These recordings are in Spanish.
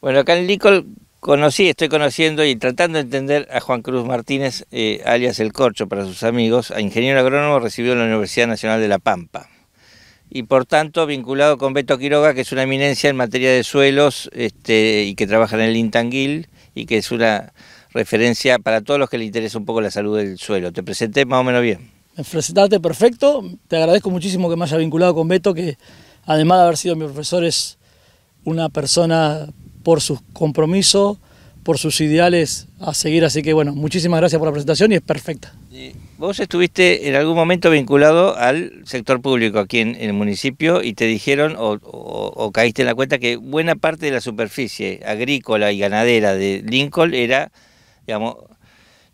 Bueno, acá en Licol conocí, estoy conociendo y tratando de entender a Juan Cruz Martínez, eh, alias El Corcho para sus amigos, a ingeniero agrónomo recibido en la Universidad Nacional de La Pampa. Y por tanto, vinculado con Beto Quiroga, que es una eminencia en materia de suelos este, y que trabaja en el Intanguil y que es una referencia para todos los que le interesa un poco la salud del suelo. Te presenté más o menos bien. Me presentaste perfecto, te agradezco muchísimo que me haya vinculado con Beto, que además de haber sido mi profesor es una persona por sus compromisos, por sus ideales a seguir. Así que bueno, muchísimas gracias por la presentación y es perfecta. Vos estuviste en algún momento vinculado al sector público aquí en el municipio y te dijeron o, o caíste en la cuenta que buena parte de la superficie agrícola y ganadera de Lincoln era, digamos,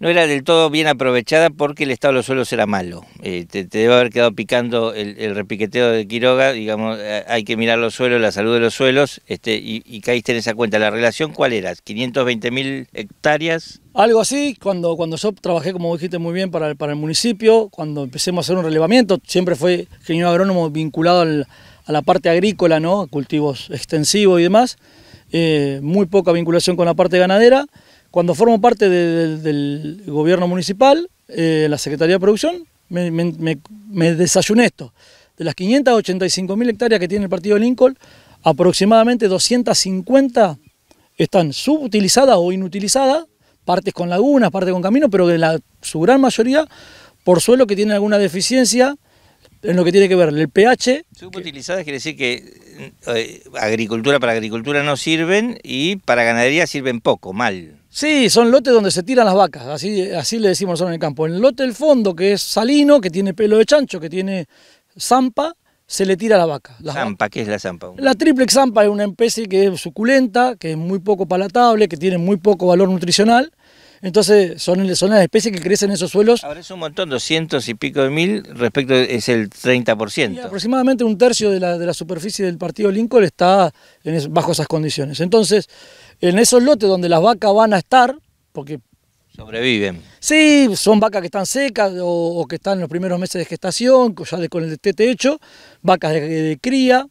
no era del todo bien aprovechada porque el estado de los suelos era malo. Eh, te, debe haber quedado picando el, repiqueteo de Quiroga, digamos, eh, hay que mirar los suelos, la salud de los suelos, este, y, caíste en esa cuenta. ¿La relación cuál era? ¿520.000 hectáreas? Algo así, cuando, cuando yo trabajé, como dijiste muy bien, para el, para el municipio, cuando empecemos a hacer un relevamiento, siempre fue ingeniero agrónomo vinculado a la parte agrícola, ¿no? cultivos extensivos y demás, eh, muy poca vinculación con la parte ganadera, cuando formo parte del gobierno municipal, eh, la Secretaría de Producción, me, me, desayuné esto. De las 585.000 hectáreas que tiene el partido Lincoln, aproximadamente 250 están subutilizadas o inutilizadas, partes con lagunas, partes con caminos, pero la, su gran mayoría por suelo que tiene alguna deficiencia en lo que tiene que ver el pH. Subutilizadas quiere decir que eh, agricultura para agricultura no sirven y para ganadería sirven poco, mal. Sí, son lotes donde se tiran las vacas, así, así le decimos nosotros en el campo. En el lote del fondo, que es salino, que tiene pelo de chancho, que tiene zampa, se le tira la vaca. La ¿Zampa? ¿Qué es la zampa? La triple zampa es una especie que es suculenta, que es muy poco palatable, que tiene muy poco valor nutricional. Entonces son, las especies que crecen en esos suelos. Ahora es un montón, doscientos y pico de mil, respecto es el 30%. aproximadamente un tercio de la, de la superficie del partido Lincoln está bajo esas condiciones. Entonces en esos lotes donde las vacas van a estar, porque... Sobreviven. Sí, son vacas que están secas o, que están en los primeros meses de gestación, ya con el tete hecho, vacas de, cría.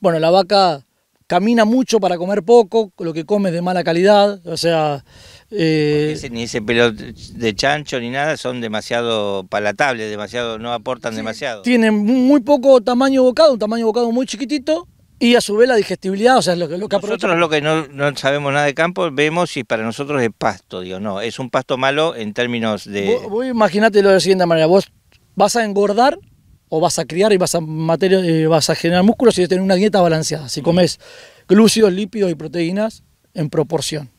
Bueno, la vaca camina mucho para comer poco, lo que come es de mala calidad, o sea... Eh, ni ese pelo de chancho ni nada son demasiado palatables, demasiado, no aportan demasiado. Tienen muy poco tamaño bocado, un tamaño bocado muy chiquitito, y a su vez la digestibilidad, o sea, lo, lo que Nosotros lo que no, sabemos nada de campo, vemos si para nosotros es pasto, digo, no, es un pasto malo en términos de... Vos, vos de la siguiente manera, vos vas a engordar o vas a criar y vas a, materia, y eh, vas a generar músculos y tener una dieta balanceada, si mm. comes glúcidos, lípidos y proteínas en proporción.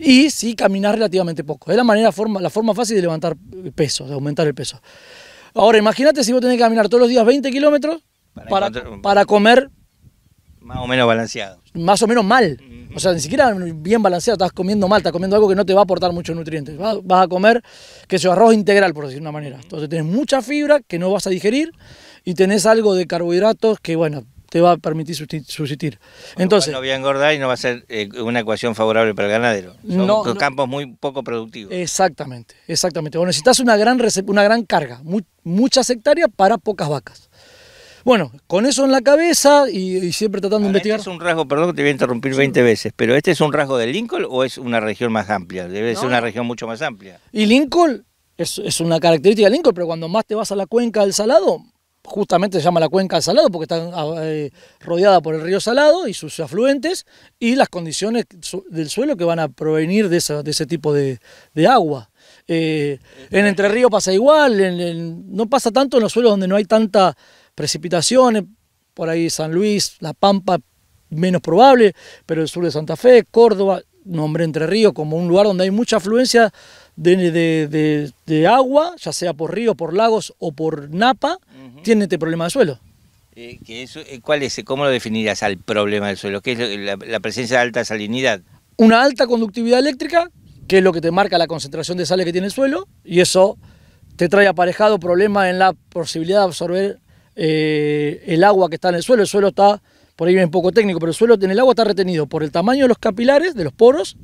Y si caminas relativamente poco, es la, manera, forma, la forma fácil de levantar peso, de aumentar el peso. Ahora, imagínate si vos tenés que caminar todos los días 20 kilómetros para, para comer más o menos balanceado. Más o menos mal. O sea, ni siquiera bien balanceado, estás comiendo mal, estás comiendo algo que no te va a aportar muchos nutrientes. Vas, a comer, que se arroz integral, por decir una manera. Entonces tenés mucha fibra que no vas a digerir y tenés algo de carbohidratos que, bueno, te va a permitir subsistir. Entonces, no voy a engordar y no va a ser eh, una ecuación favorable para el ganadero. Son campos muy poco productivos. Exactamente, exactamente. Bueno, necesitas una gran, una gran carga, muy, muchas hectáreas para pocas vacas. Bueno, con eso en la cabeza y, siempre tratando de este investigar. Este es un rasgo, perdón que te voy a interrumpir 20 veces, pero ¿este es un rasgo de Lincoln o es una región más amplia? Debe ser una región mucho más amplia. Y Lincoln es, una característica de Lincoln, pero cuando más te vas a la cuenca del Salado, justamente se llama la cuenca del Salado porque está ah, eh, rodeada por el río Salado y sus afluentes y las condiciones del suelo que van a provenir de, ese tipo de, agua. Eh, en Entre Ríos pasa igual, no pasa tanto en los suelos donde no hay tanta precipitaciones, por ahí San Luis, La Pampa, menos probable, pero el sur de Santa Fe, Córdoba, nombre Entre Ríos como un lugar donde hay mucha afluencia de, agua, ya sea por río, por lagos o por napa, tiene este problema de suelo. Eh, eh, ¿Cuál es? ¿Cómo lo definirías al problema del suelo? ¿Qué es la, la presencia de alta salinidad? Una alta conductividad eléctrica, que es lo que te marca la concentración de sales que tiene el suelo, y eso te trae aparejado problemas en la posibilidad de absorber eh, el agua que está en el suelo, el suelo está, por ahí viene un poco técnico, pero el suelo en el agua está retenido por el tamaño de los capilares, de los poros,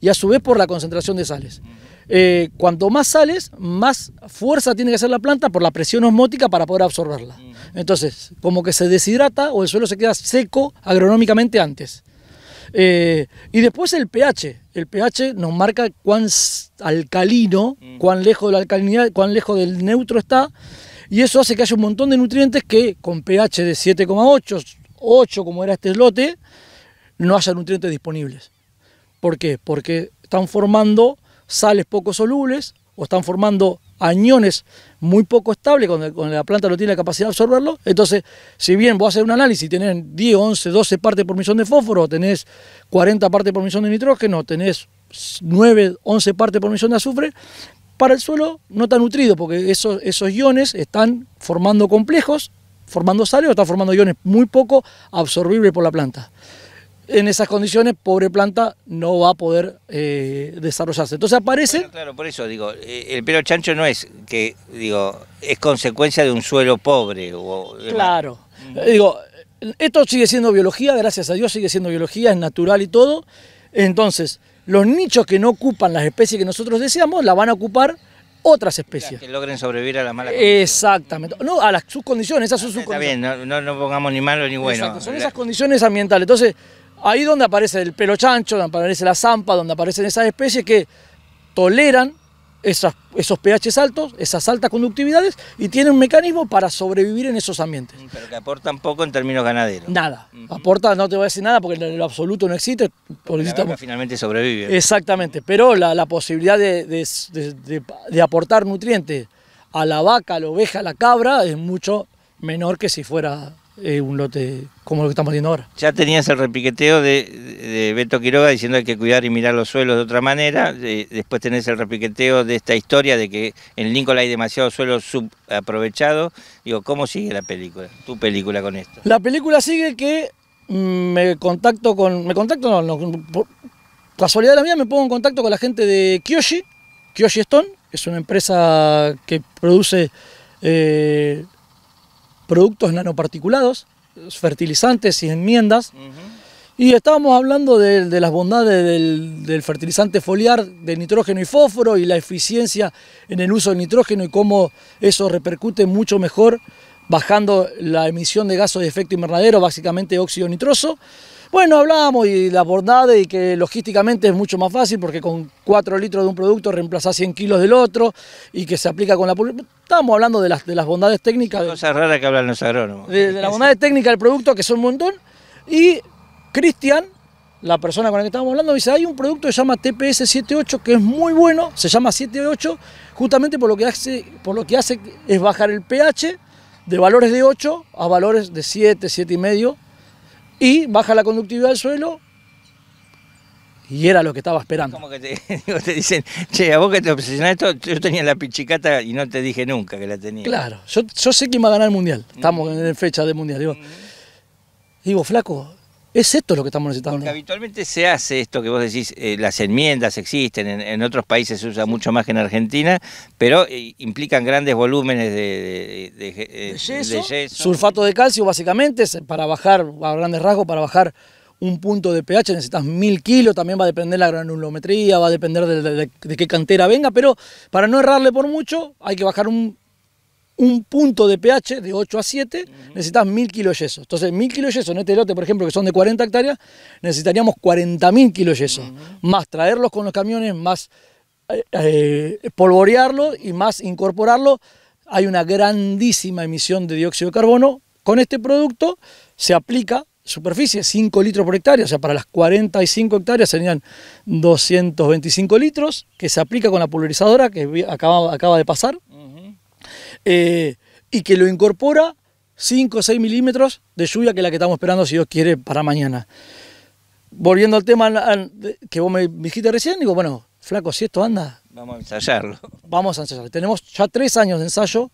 y a su vez por la concentración de sales. Eh, cuanto más sales, más fuerza tiene que hacer la planta por la presión osmótica para poder absorberla. Entonces, como que se deshidrata o el suelo se queda seco agronómicamente antes. Eh, y después el pH. El pH nos marca cuán alcalino, mm. cuán lejos de la alcalinidad, cuán lejos del neutro está y eso hace que haya un montón de nutrientes que con pH de 7,8, 8 como era este lote, no haya nutrientes disponibles. ¿Por qué? Porque están formando sales poco solubles o están formando añones muy poco estables, cuando la planta no tiene la capacidad de absorberlo. Entonces, si bien vos haces un análisis, tenés 10, 11, 12 partes por millón de fósforo, tenés 40 partes por millón de nitrógeno, tenés 9, 11 partes por millón de azufre, para el suelo no tan nutrido, porque esos, esos iones están formando complejos, formando sales o están formando iones muy poco absorbibles por la planta. En esas condiciones, pobre planta no va a poder eh, desarrollarse. Entonces aparece... claro, por eso digo, eh, el pelo chancho no es que, digo, es consecuencia de un suelo pobre. claro, mm. eh, digo, esto sigue siendo biología, gracias a Dios sigue siendo biología, es natural y todo. Entonces, los nichos que no ocupan las especies que nosotros deseamos, la van a ocupar otras especies. que logren sobrevivir a la mala condiciones. Exactamente. No, a las, sus condiciones, esas son sus Está condiciones. Está bien, no, pongamos ni malo ni bueno. Exacto, son esas condiciones ambientales. Entonces, ahí donde aparece el pelo chancho, donde aparece la zampa, donde aparecen esas especies que toleran esos pH altos, esas altas conductividades y tiene un mecanismo para sobrevivir en esos ambientes. Mm, pero que aportan poco en términos ganaderos. Nada, aporta, no te voy a decir nada porque en lo absoluto no existe. la finalmente sobrevive. Exactamente, pero la, posibilidad de, de aportar nutrientes a la vaca, a la oveja, a la cabra es mucho menor que si fuera un lote como lo que estamos viendo ahora. Ya tenías el repiqueteo de, Beto Quiroga diciendo hay que cuidar y mirar los suelos de otra manera, después tenés el repiqueteo de esta historia de que en Lincoln hay demasiado suelo subaprovechado. Digo, ¿cómo sigue la película, tu película con esto? La película sigue que mm, me contacto con, me contacto no, por casualidad de la mía me pongo en contacto con la gente de Kyoshi, Kyoshi Stone, es una empresa que produce... Eh, productos nanoparticulados, fertilizantes y enmiendas. Y estábamos hablando de, las bondades del, fertilizante foliar de nitrógeno y fósforo y la eficiencia en el uso del nitrógeno y cómo eso repercute mucho mejor bajando la emisión de gases de efecto invernadero, básicamente óxido nitroso. Bueno, hablábamos y la bondades y que logísticamente es mucho más fácil porque con 4 litros de un producto reemplaza 100 kilos del otro y que se aplica con la... Estábamos hablando de las, de las bondades técnicas... Cosas raras que hablan los agrónomos. De, las bondades técnicas del producto, que son un montón. Y Cristian, la persona con la que estábamos hablando, dice, hay un producto que se llama TPS 78 que es muy bueno, se llama 78, justamente por lo que hace, por lo que hace es bajar el pH de valores de 8 a valores de 7, 7,5 y baja la conductividad del suelo y era lo que estaba esperando. Como que te, dicen, che, a vos que te obsesionaste, yo tenía la pichicata y no te dije nunca que la tenía. Claro, yo, sé quién va a ganar el mundial, mm. estamos en fecha de mundial. digo mm. flaco, es esto lo que estamos necesitando. habitualmente se hace esto que vos decís, eh, las enmiendas existen, en, otros países se usa mucho más que en Argentina, pero eh, implican grandes volúmenes de, yeso, Sulfato de calcio básicamente, para bajar, a grandes rasgos, para bajar un punto de pH necesitas mil kilos, también va a depender la granulometría, va a depender de, qué cantera venga, pero para no errarle por mucho hay que bajar un un punto de pH de 8 a 7, necesitas 1000 kilos de yeso. Entonces, 1000 kilos de yeso en este lote, por ejemplo, que son de 40 hectáreas, necesitaríamos 40.000 kilos de yeso, más traerlos con los camiones, más eh, eh, polvorearlo y más incorporarlo. Hay una grandísima emisión de dióxido de carbono. Con este producto se aplica superficie, 5 litros por hectárea, o sea, para las 45 hectáreas serían 225 litros, que se aplica con la pulverizadora que acaba, acaba de pasar, eh, y que lo incorpora 5 o 6 milímetros de lluvia que es la que estamos esperando, si Dios quiere, para mañana. Volviendo al tema que vos me dijiste recién, digo, bueno, flaco, si esto anda... Vamos a ensayarlo. Vamos a ensayarlo. Tenemos ya tres años de ensayo.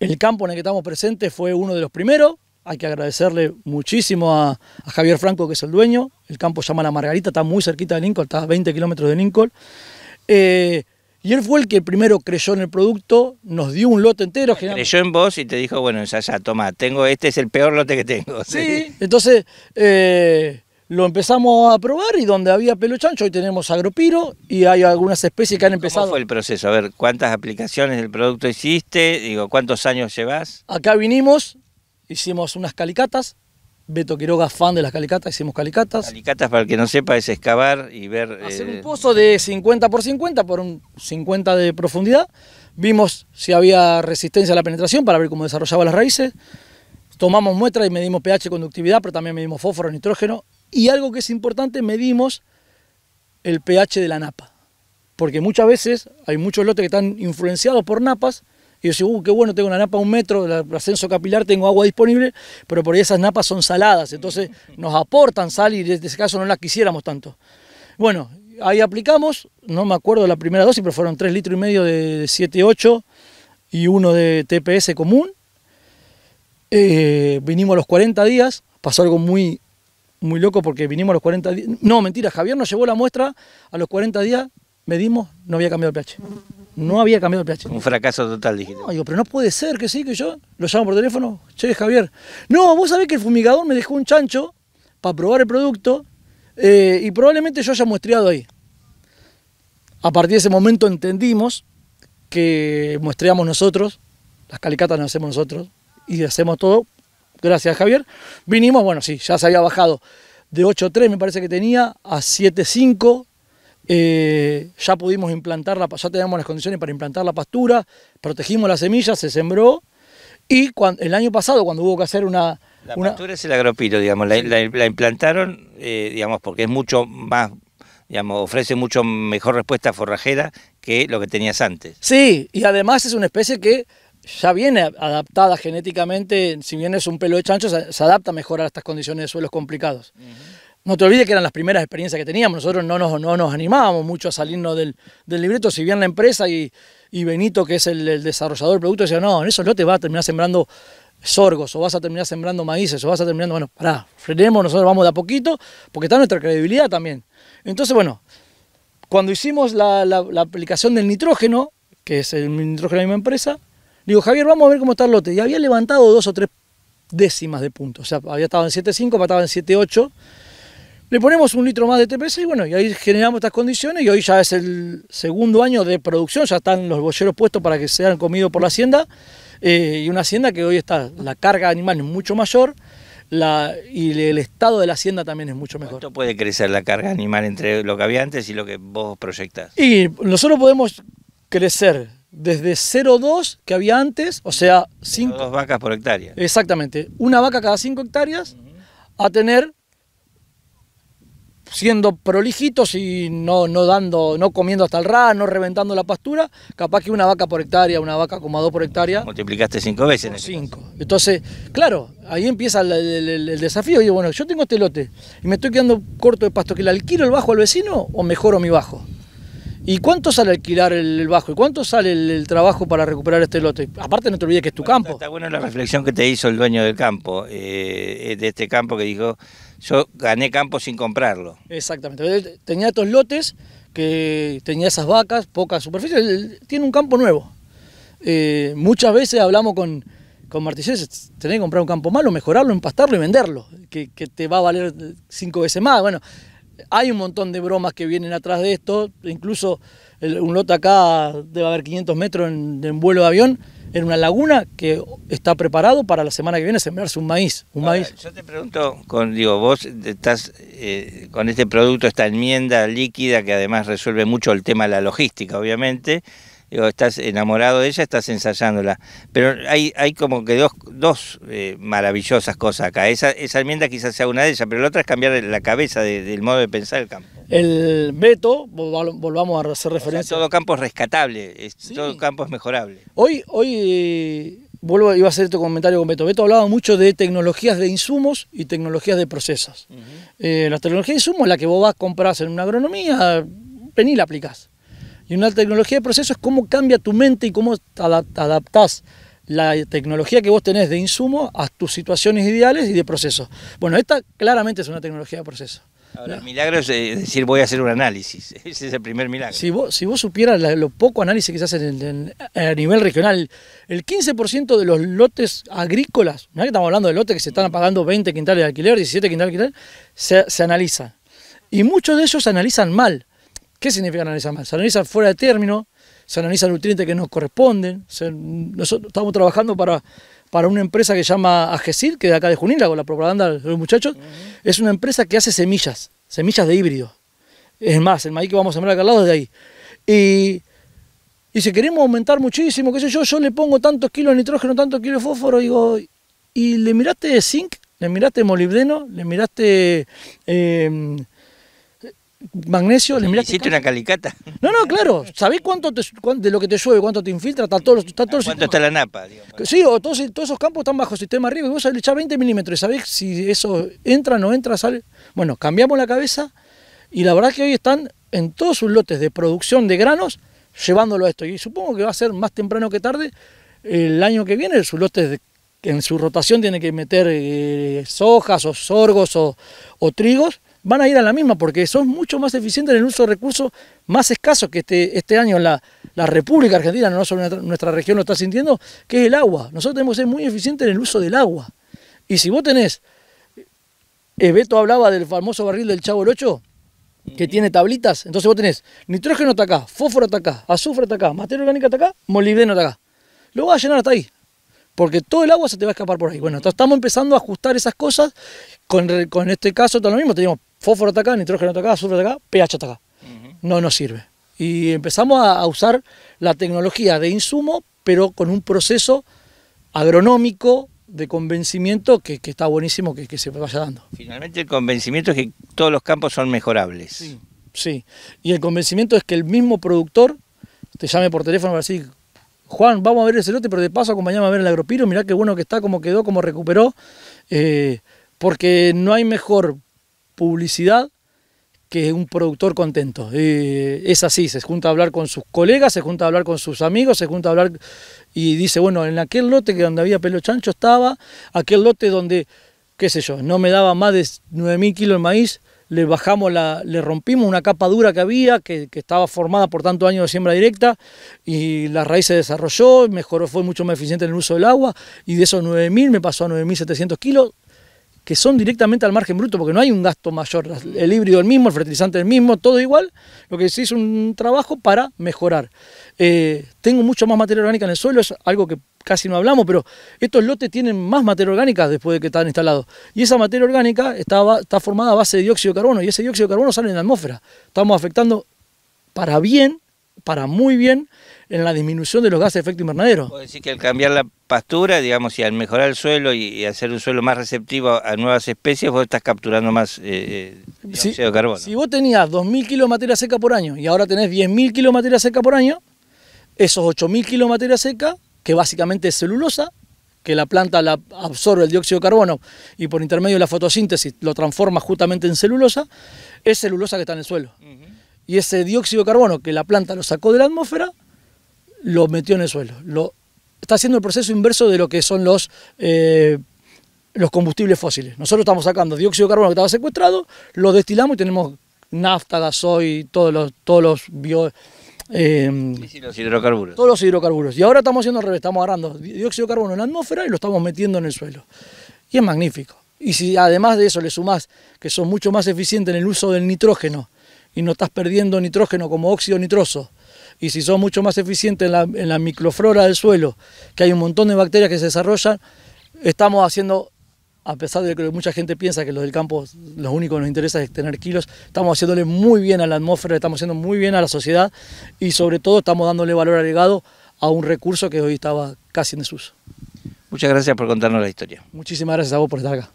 El campo en el que estamos presentes fue uno de los primeros. Hay que agradecerle muchísimo a, Javier Franco, que es el dueño. El campo se llama La Margarita, está muy cerquita de Lincoln, está a 20 kilómetros de Lincoln. Eh, y él fue el que primero creyó en el producto, nos dio un lote entero. Creyó en vos y te dijo, bueno, ya, toma, tengo, este es el peor lote que tengo. Sí, entonces eh, lo empezamos a probar y donde había pelo chancho, hoy tenemos agropiro y hay algunas especies que han empezado. ¿Cómo fue el proceso? A ver, ¿cuántas aplicaciones del producto hiciste? Digo, ¿cuántos años llevas? Acá vinimos, hicimos unas calicatas, Beto Quiroga, fan de las calicatas, hicimos calicatas. Calicatas, para el que no sepa, es excavar y ver... Hacer un eh, pozo de 50 por 50, por un 50 de profundidad. Vimos si había resistencia a la penetración para ver cómo desarrollaba las raíces. Tomamos muestras y medimos pH, conductividad, pero también medimos fósforo, nitrógeno. Y algo que es importante, medimos el pH de la napa. Porque muchas veces hay muchos lotes que están influenciados por napas y yo digo, uh, qué bueno, tengo una napa a un metro, el ascenso capilar, tengo agua disponible, pero por ahí esas napas son saladas, entonces nos aportan sal y en ese caso no las quisiéramos tanto. Bueno, ahí aplicamos, no me acuerdo la primera dosis, pero fueron 3 litros y medio de 7,8 y uno de TPS común. Eh, vinimos a los 40 días, pasó algo muy, muy loco porque vinimos a los 40 días. No, mentira, Javier nos llevó la muestra, a los 40 días medimos, no había cambiado el pH. No había cambiado el plástico. Un fracaso total, dije. No, digo, pero no puede ser que sí, que yo lo llamo por teléfono. Che, Javier. No, vos sabés que el fumigador me dejó un chancho para probar el producto eh, y probablemente yo haya muestreado ahí. A partir de ese momento entendimos que muestreamos nosotros, las calicatas las hacemos nosotros y hacemos todo, gracias Javier. Vinimos, bueno, sí, ya se había bajado de 8.3 me parece que tenía a 7.5 eh, ya pudimos implantar la, ya teníamos las condiciones para implantar la pastura, protegimos las semillas, se sembró. Y el año pasado, cuando hubo que hacer una... La pastura es el agropilo, digamos, la, implantaron, eh, digamos, porque es mucho más, digamos, ofrece mucho mejor respuesta forrajera que lo que tenías antes. Sí, y además es una especie que ya viene adaptada genéticamente, si bien es un pelo de chancho, se, adapta mejor a estas condiciones de suelos complicados. No te olvides que eran las primeras experiencias que teníamos, nosotros no nos, no nos animábamos mucho a salirnos del, libreto, si bien la empresa y, Benito, que es el, desarrollador del producto, decía, no, en eso no te va a terminar sembrando sorgos o vas a terminar sembrando maíces o vas a terminar, bueno, pará, frenemos, nosotros vamos de a poquito, porque está nuestra credibilidad también. Entonces, bueno, cuando hicimos la, aplicación del nitrógeno, que es el nitrógeno de la misma empresa, digo, Javier, vamos a ver cómo está el lote. Y había levantado dos o tres décimas de puntos. o sea, había estado en 7.5, estaba en 7.8 le ponemos un litro más de TPC y bueno, y ahí generamos estas condiciones y hoy ya es el segundo año de producción, ya están los bolleros puestos para que sean comidos por la hacienda eh, y una hacienda que hoy está, la carga animal es mucho mayor y el estado de la hacienda también es mucho mejor. ¿Cuánto puede crecer la carga animal entre lo que había antes y lo que vos proyectás? Y nosotros podemos crecer desde 0,2 que había antes, o sea... 5 vacas por hectárea. Exactamente, una vaca cada 5 hectáreas a tener siendo prolijitos y no, dando, no comiendo hasta el ras, no reventando la pastura, capaz que una vaca por hectárea, una vaca como a dos por hectárea. Multiplicaste cinco veces. En este cinco. Entonces, claro, ahí empieza el, desafío. Y bueno, yo tengo este lote y me estoy quedando corto de pasto, ¿que le alquilo el bajo al vecino o mejoro mi bajo? ¿Y cuánto sale alquilar el, bajo? ¿Y cuánto sale el, trabajo para recuperar este lote? Aparte no te olvides que es tu campo. Está, buena la reflexión que te hizo el dueño del campo, eh, de este campo que dijo yo gané campo sin comprarlo. Exactamente. Tenía estos lotes que tenía esas vacas, poca superficie. Tiene un campo nuevo. Eh, muchas veces hablamos con, con tenés que comprar un campo malo, mejorarlo, empastarlo y venderlo, que, te va a valer cinco veces más. Bueno, hay un montón de bromas que vienen atrás de esto. Incluso un lote acá debe haber 500 metros en vuelo de avión en una laguna que está preparado para la semana que viene sembrarse un maíz. Un maíz. Yo te pregunto, con, digo, vos estás eh, con este producto, esta enmienda líquida que además resuelve mucho el tema de la logística, obviamente estás enamorado de ella, estás ensayándola. Pero hay, como que dos, dos eh, maravillosas cosas acá. Esa, esa enmienda quizás sea una de ellas, pero la otra es cambiar la cabeza del modo de pensar el campo. El veto, volvamos a hacer referencia. O sea, todo campo es rescatable, todo campo es mejorable. Hoy, hoy eh, vuelvo, iba a hacer este comentario con Beto. Beto hablaba mucho de tecnologías de insumos y tecnologías de procesos. las tecnologías eh, la tecnología de insumos la que vos vas, a comprar en una agronomía, vení y la aplicás. Y una tecnología de proceso es cómo cambia tu mente y cómo adaptás la tecnología que vos tenés de insumo a tus situaciones ideales y de proceso. Bueno, esta claramente es una tecnología de proceso. Ahora, el milagro es eh, decir, voy a hacer un análisis. Ese es el primer milagro. Si vos, supieras lo poco análisis que se hace a nivel regional, el 15% de los lotes agrícolas, mira que estamos hablando de lotes que se están pagando 20 quintales de alquiler, 17 quintales de alquiler, se, se analizan. Y muchos de ellos se analizan mal. ¿Qué significa analizar más? Se analiza fuera de término, se el nutrientes que nos corresponden. nosotros estamos trabajando para, para una empresa que se llama Agesil, que de acá de Junín, la, la propaganda de los muchachos. Es una empresa que hace semillas, semillas de híbrido. Es más, el maíz que vamos a sembrar acá al lado es de ahí. Y, y, si queremos aumentar muchísimo, qué sé yo, yo le pongo tantos kilos de nitrógeno, tantos kilos de fósforo, digo, y le miraste zinc, le miraste molibdeno, le miraste... Eh, magnesio, le Hiciste una calicata. No, no, claro. ¿Sabés cuánto, de lo que te llueve, cuánto te infiltra? Está todo, está ¿Cuánto está la napa? Sí, o todos, esos campos están bajo sistema arriba y vos le echás 20 milímetros. ¿Sabés si eso entra, no entra, sale? Bueno, cambiamos la cabeza y la verdad es que hoy están en todos sus lotes de producción de granos llevándolo a esto. Y supongo que va a ser más temprano que tarde el año que viene, sus lotes en su rotación tiene que meter eh, sojas o sorgos o trigos van a ir a la misma porque son mucho más eficientes en el uso de recursos más escasos que este, este año la, la República Argentina, no solo nuestra, región lo está sintiendo, que es el agua. Nosotros tenemos que ser muy eficientes en el uso del agua. Y si vos tenés, Ebeto eh, hablaba del famoso barril del Chavo 8, que tiene tablitas, entonces vos tenés nitrógeno está acá, fósforo está acá, azufre está acá, materia orgánica está acá, molibdeno está acá. Lo vas a llenar hasta ahí porque todo el agua se te va a escapar por ahí. Bueno, estamos empezando a ajustar esas cosas. Con, este caso, está lo mismo, teníamos fósforo está acá, nitrógeno está acá, azufre acá, pH acá. No nos sirve. Y empezamos a, usar la tecnología de insumo, pero con un proceso agronómico de convencimiento que, está buenísimo que, se vaya dando. Finalmente el convencimiento es que todos los campos son mejorables. Sí, sí. Y el convencimiento es que el mismo productor te llame por teléfono para decir, Juan, vamos a ver el celote, pero de paso acompañame a ver el agropiro, mirá qué bueno que está, cómo quedó, cómo recuperó. Eh, porque no hay mejor publicidad que un productor contento. es así, se junta a hablar con sus colegas, se junta a hablar con sus amigos, se junta a hablar y dice, bueno, en aquel lote que donde había pelo chancho estaba, aquel lote donde, qué sé yo, no me daba más de 9.000 kilos de maíz, le bajamos la, le rompimos una capa dura que había, que, estaba formada por tantos años de siembra directa, y la raíz se desarrolló, mejoró, fue mucho más eficiente en el uso del agua, y de esos 9.000 me pasó a 9.700 kilos, que son directamente al margen bruto, porque no hay un gasto mayor, el híbrido el mismo, el fertilizante el mismo, todo igual, lo que sí es un trabajo para mejorar. Eh, tengo mucho más materia orgánica en el suelo, es algo que casi no hablamos, pero estos lotes tienen más materia orgánica después de que están instalados. Y esa materia orgánica está formada a base de dióxido de carbono, y ese dióxido de carbono sale en la atmósfera. Estamos afectando para bien, para muy bien, en la disminución de los gases de efecto invernadero. Puedo decir que al cambiar la pastura, digamos, y al mejorar el suelo y, hacer un suelo más receptivo a nuevas especies, vos estás capturando más eh, eh de carbono. Si vos tenías 2.000 kilos de materia seca por año y ahora tenés 10.000 kilos de materia seca por año, esos 8.000 kilos de materia seca, que básicamente es celulosa, que la planta la absorbe el dióxido de carbono y por intermedio de la fotosíntesis lo transforma justamente en celulosa, es celulosa que está en el suelo. Y ese dióxido de carbono que la planta lo sacó de la atmósfera, lo metió en el suelo. Lo, está haciendo el proceso inverso de lo que son los, eh, los combustibles fósiles. Nosotros estamos sacando dióxido de carbono que estaba secuestrado, lo destilamos y tenemos nafta, gasoil, todos los, todos los eh, hidrocarburos. Todos los hidrocarburos. Y ahora estamos haciendo al revés, estamos agarrando dióxido de carbono en la atmósfera y lo estamos metiendo en el suelo. Y es magnífico. Y si además de eso le sumás que son mucho más eficientes en el uso del nitrógeno y no estás perdiendo nitrógeno como óxido nitroso, y si son mucho más eficientes en la, en la microflora del suelo, que hay un montón de bacterias que se desarrollan, estamos haciendo a pesar de que mucha gente piensa que los del campo lo único que nos interesa es tener kilos, estamos haciéndole muy bien a la atmósfera, estamos haciendo muy bien a la sociedad y sobre todo estamos dándole valor agregado a un recurso que hoy estaba casi en desuso. Muchas gracias por contarnos la historia. Muchísimas gracias a vos por estar acá.